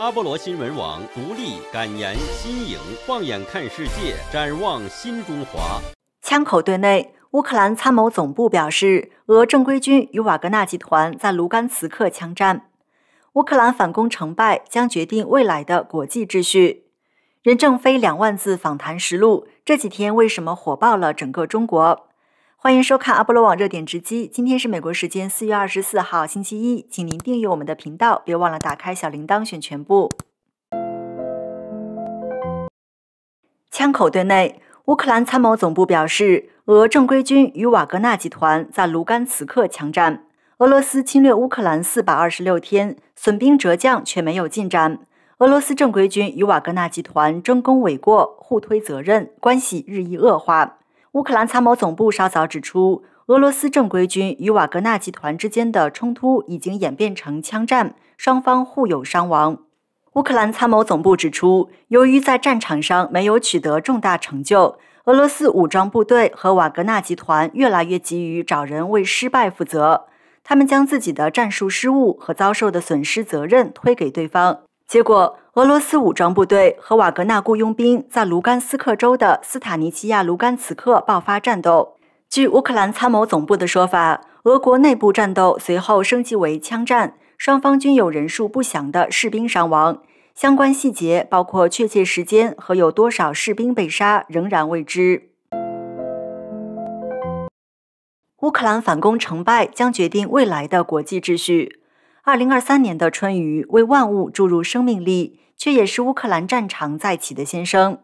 阿波罗新闻网独立敢言新颖，放眼看世界，展望新中华。枪口对内，乌克兰参谋总部表示，俄正规军与瓦格纳集团在卢甘茨克枪战。乌克兰反攻成败将决定未来的国际秩序。任正非两万字访谈实录，这几天为什么火爆了整个中国？欢迎收看阿波罗网热点直击。今天是美国时间四月二十四号，星期一。请您订阅我们的频道，别忘了打开小铃铛，选全部。枪口对内，乌克兰参谋总部表示，俄正规军与瓦格纳集团在卢甘茨克强占。俄罗斯侵略乌克兰四百二十六天，损兵折将却没有进展。俄罗斯正规军与瓦格纳集团争功诿过，互推责任，关系日益恶化。乌克兰参谋总部稍早指出，俄罗斯正规军与瓦格纳集团之间的冲突已经演变成枪战，双方互有伤亡。乌克兰参谋总部指出，由于在战场上没有取得重大成就，俄罗斯武装部队和瓦格纳集团越来越急于找人为失败负责，他们将自己的战术失误和遭受的损失责任推给对方。结果，俄罗斯武装部队和瓦格纳雇佣兵在卢甘斯克州的斯塔尼奇亚卢甘茨克爆发战斗。据乌克兰参谋总部的说法，俄国内部战斗随后升级为枪战，双方均有人数不详的士兵伤亡。相关细节，包括确切时间和有多少士兵被杀，仍然未知。乌克兰反攻成败将决定未来的国际秩序。二零二三年的春雨为万物注入生命力，却也是乌克兰战场再起的先声。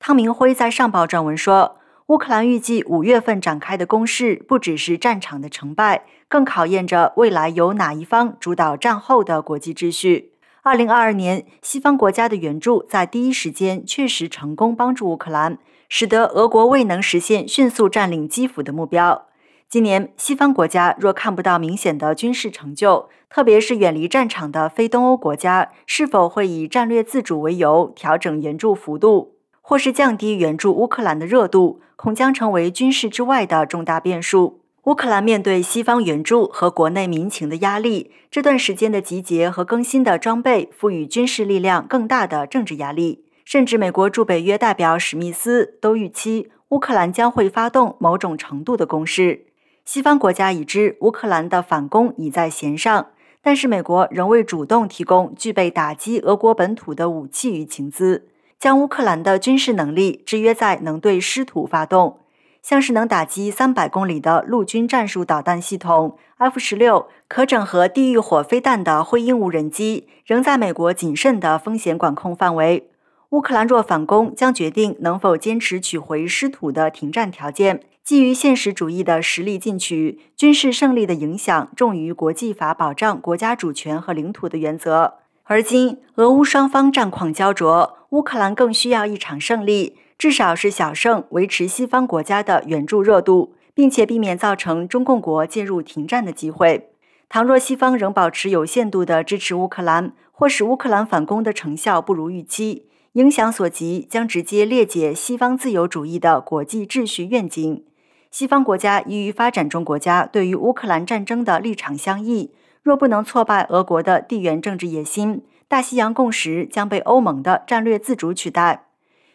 汤明辉在上报撰文说，乌克兰预计五月份展开的攻势，不只是战场的成败，更考验着未来由哪一方主导战后的国际秩序。二零二二年，西方国家的援助在第一时间确实成功帮助乌克兰，使得俄国未能实现迅速占领基辅的目标。今年，西方国家若看不到明显的军事成就，特别是远离战场的非东欧国家，是否会以战略自主为由调整援助幅度，或是降低援助乌克兰的热度，恐将成为军事之外的重大变数。乌克兰面对西方援助和国内民情的压力，这段时间的集结和更新的装备，赋予军事力量更大的政治压力。甚至美国驻北约代表史密斯都预期，乌克兰将会发动某种程度的攻势。西方国家已知乌克兰的反攻已在弦上，但是美国仍未主动提供具备打击俄国本土的武器与情资，将乌克兰的军事能力制约在能对师徒发动，像是能打击三百公里的陆军战术导弹系统 F 十六，可整合地狱火飞弹的灰鹰无人机，仍在美国谨慎的风险管控范围。乌克兰若反攻，将决定能否坚持取回失土的停战条件。基于现实主义的实力进取，军事胜利的影响重于国际法保障国家主权和领土的原则。而今，俄乌双方战况焦灼，乌克兰更需要一场胜利，至少是小胜，维持西方国家的援助热度，并且避免造成中共国介入停战的机会。倘若西方仍保持有限度的支持乌克兰，或使乌克兰反攻的成效不如预期。影响所及，将直接裂解西方自由主义的国际秩序愿景。西方国家与发展中国家对于乌克兰战争的立场相异，若不能挫败俄国的地缘政治野心，大西洋共识将被欧盟的战略自主取代。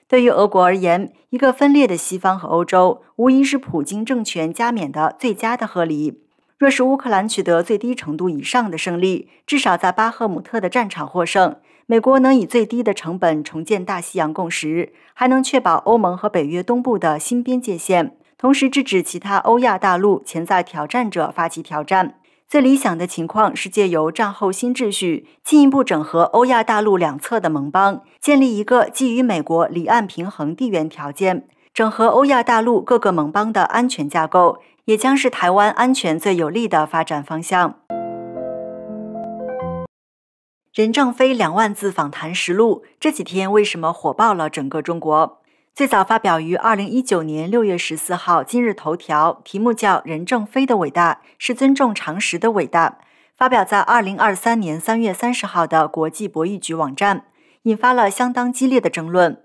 对于俄国而言，一个分裂的西方和欧洲，无疑是普京政权加冕的最佳的贺礼。若是乌克兰取得最低程度以上的胜利，至少在巴赫姆特的战场获胜，美国能以最低的成本重建大西洋共识，还能确保欧盟和北约东部的新边界线，同时制止其他欧亚大陆潜在挑战者发起挑战。最理想的情况是借由战后新秩序，进一步整合欧亚大陆两侧的盟邦，建立一个基于美国离岸平衡地缘条件，整合欧亚大陆各个盟邦的安全架构。也将是台湾安全最有利的发展方向。任正非两万字访谈实录这几天为什么火爆了整个中国？最早发表于二零一九年六月十四号，今日头条题目叫《任正非的伟大是尊重常识的伟大》，发表在二零二三年三月三十号的国际博弈局网站，引发了相当激烈的争论。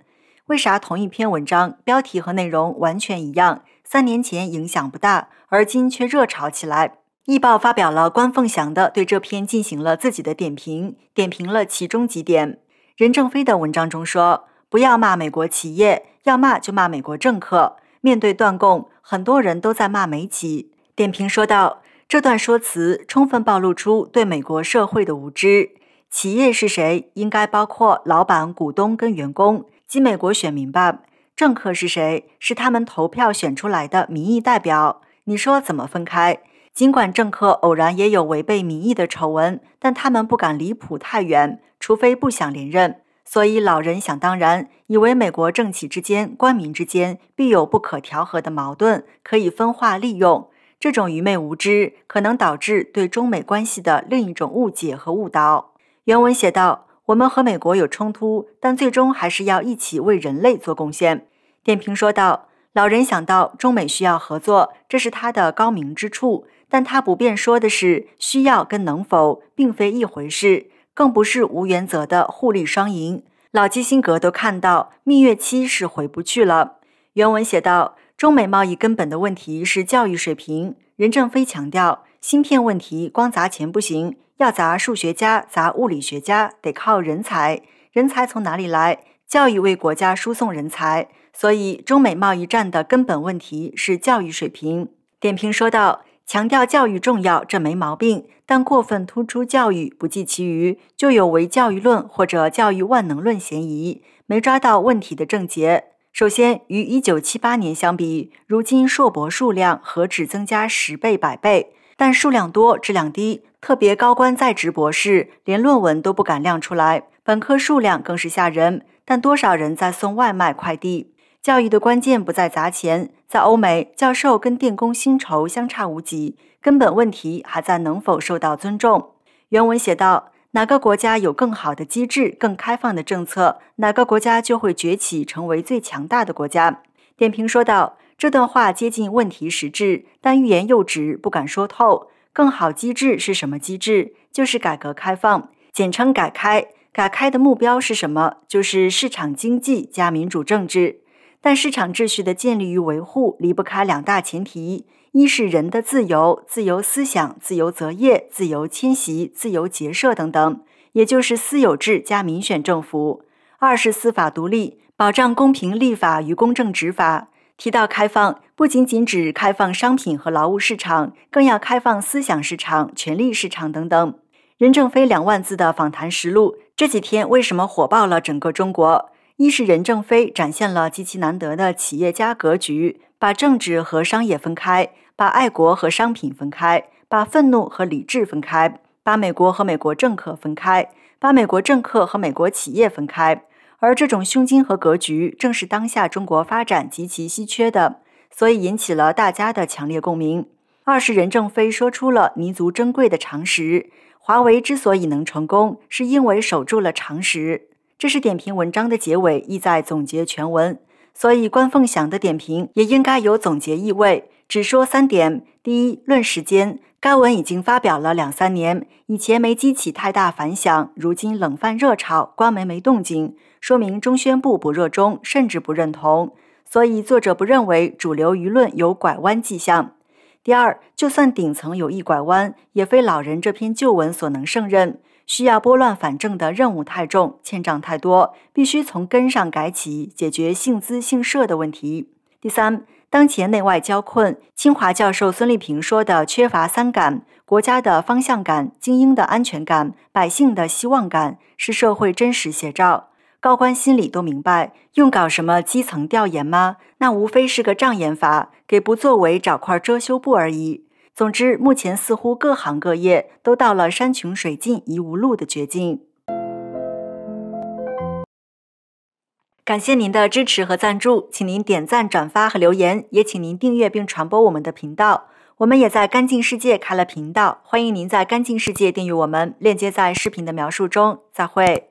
为啥同一篇文章标题和内容完全一样？三年前影响不大，而今却热炒起来。《易报》发表了关凤祥的对这篇进行了自己的点评，点评了其中几点。任正非的文章中说：“不要骂美国企业，要骂就骂美国政客。”面对断供，很多人都在骂媒体。点评说道：“这段说辞充分暴露出对美国社会的无知。企业是谁？应该包括老板、股东跟员工，即美国选民吧。”政客是谁？是他们投票选出来的民意代表。你说怎么分开？尽管政客偶然也有违背民意的丑闻，但他们不敢离谱太远，除非不想连任。所以，老人想当然，以为美国政企之间、官民之间必有不可调和的矛盾，可以分化利用。这种愚昧无知可能导致对中美关系的另一种误解和误导。原文写道：“我们和美国有冲突，但最终还是要一起为人类做贡献。”点评说道：“老人想到中美需要合作，这是他的高明之处。但他不便说的是，需要跟能否并非一回事，更不是无原则的互利双赢。老基辛格都看到，蜜月期是回不去了。”原文写道：“中美贸易根本的问题是教育水平。”任正非强调：“芯片问题光砸钱不行，要砸数学家、砸物理学家，得靠人才。人才从哪里来？”教育为国家输送人才，所以中美贸易战的根本问题是教育水平。点评说到，强调教育重要，这没毛病，但过分突出教育，不计其余，就有违教育论或者教育万能论嫌疑，没抓到问题的症结。首先，与一九七八年相比，如今硕博数量何止增加十倍、百倍，但数量多，质量低。特别高官在职博士连论文都不敢亮出来，本科数量更是吓人。但多少人在送外卖、快递？教育的关键不在砸钱，在欧美，教授跟电工薪酬相差无几，根本问题还在能否受到尊重。原文写道：“哪个国家有更好的机制、更开放的政策，哪个国家就会崛起成为最强大的国家。”点评说道：这段话接近问题实质，但欲言又止，不敢说透。更好机制是什么机制？就是改革开放，简称“改开”。改开的目标是什么？就是市场经济加民主政治。但市场秩序的建立与维护离不开两大前提：一是人的自由，自由思想、自由择业、自由迁徙、自由结社等等，也就是私有制加民选政府；二是司法独立，保障公平立法与公正执法。提到开放，不仅仅指开放商品和劳务市场，更要开放思想市场、权力市场等等。任正非两万字的访谈实录这几天为什么火爆了整个中国？一是任正非展现了极其难得的企业家格局，把政治和商业分开，把爱国和商品分开，把愤怒和理智分开，把美国和美国政客分开，把美国政客和美国企业分开。而这种胸襟和格局，正是当下中国发展极其稀缺的，所以引起了大家的强烈共鸣。二是任正非说出了弥足珍贵的常识：华为之所以能成功，是因为守住了常识。这是点评文章的结尾，意在总结全文，所以关凤祥的点评也应该有总结意味。只说三点：第一，论时间，该文已经发表了两三年，以前没激起太大反响，如今冷饭热炒，官媒没动静，说明中宣部不热衷，甚至不认同，所以作者不认为主流舆论有拐弯迹象。第二，就算顶层有意拐弯，也非老人这篇旧文所能胜任，需要拨乱反正的任务太重，欠账太多，必须从根上改起，解决姓资姓社的问题。第三。当前内外交困，清华教授孙立平说的“缺乏三感”：国家的方向感、精英的安全感、百姓的希望感，是社会真实写照。高官心里都明白，用搞什么基层调研吗？那无非是个障眼法，给不作为找块遮羞布而已。总之，目前似乎各行各业都到了山穷水尽、疑无路的绝境。感谢您的支持和赞助，请您点赞、转发和留言，也请您订阅并传播我们的频道。我们也在干净世界开了频道，欢迎您在干净世界订阅我们，链接在视频的描述中。再会。